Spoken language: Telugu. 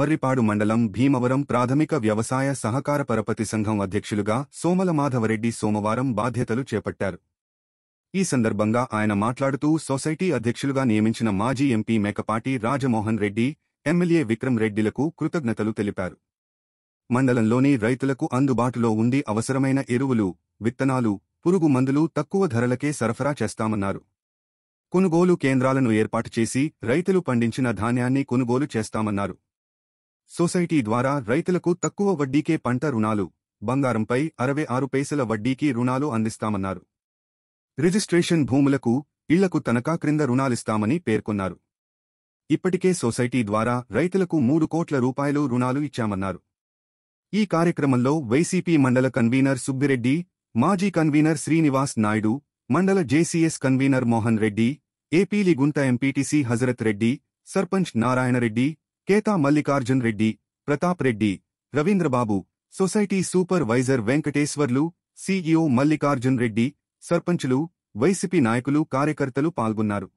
మర్రిపాడు మండలం భీమవరం ప్రాథమిక వ్యవసాయ సహకార పరపతి సంఘం అధ్యక్షులుగా సోమల మాధవరెడ్డి సోమవారం బాధ్యతలు చేపట్టారు ఈ సందర్భంగా ఆయన మాట్లాడుతూ సొసైటీ అధ్యక్షులుగా నియమించిన మాజీ ఎంపీ మేకపాటి రాజమోహన్ రెడ్డి ఎమ్మెల్యే విక్రమ్ రెడ్డిలకు కృతజ్ఞతలు తెలిపారు మండలంలోని రైతులకు అందుబాటులో ఉండి అవసరమైన ఎరువులు విత్తనాలు పురుగు మందులు తక్కువ ధరలకే సరఫరా చేస్తామన్నారు కొనుగోలు కేంద్రాలను ఏర్పాటు చేసి రైతులు పండించిన ధాన్యాన్ని కొనుగోలు చేస్తామన్నారు సొసైటీ ద్వారా రైతులకు తక్కువ వడ్డీకే పంట రుణాలు బంగారంపై అరవై ఆరు పైసల వడ్డీకి రుణాలు అందిస్తామన్నారు రిజిస్ట్రేషన్ భూములకు ఇళ్లకు తనఖా క్రింద రుణాలిస్తామని పేర్కొన్నారు ఇప్పటికే సొసైటీ ద్వారా రైతులకు మూడు కోట్ల రూపాయలు రుణాలు ఇచ్చామన్నారు ఈ కార్యక్రమంలో వైసీపీ మండల కన్వీనర్ సుబ్బిరెడ్డి మాజీ కన్వీనర్ శ్రీనివాస్ నాయుడు మండల జేసీఎస్ కన్వీనర్ మోహన్ రెడ్డి ఏపీలిగుంట MPTC Hazarath Reddy sarpanch Narayanareddy Ketha Mallikarjun Reddy Pratap Reddy Ravindrababu society supervisor Venkateswarlu CEO Mallikarjun Reddy సర్పంచులు వైసీపీ నాయకులు కార్యకర్తలు పాల్గొన్నారు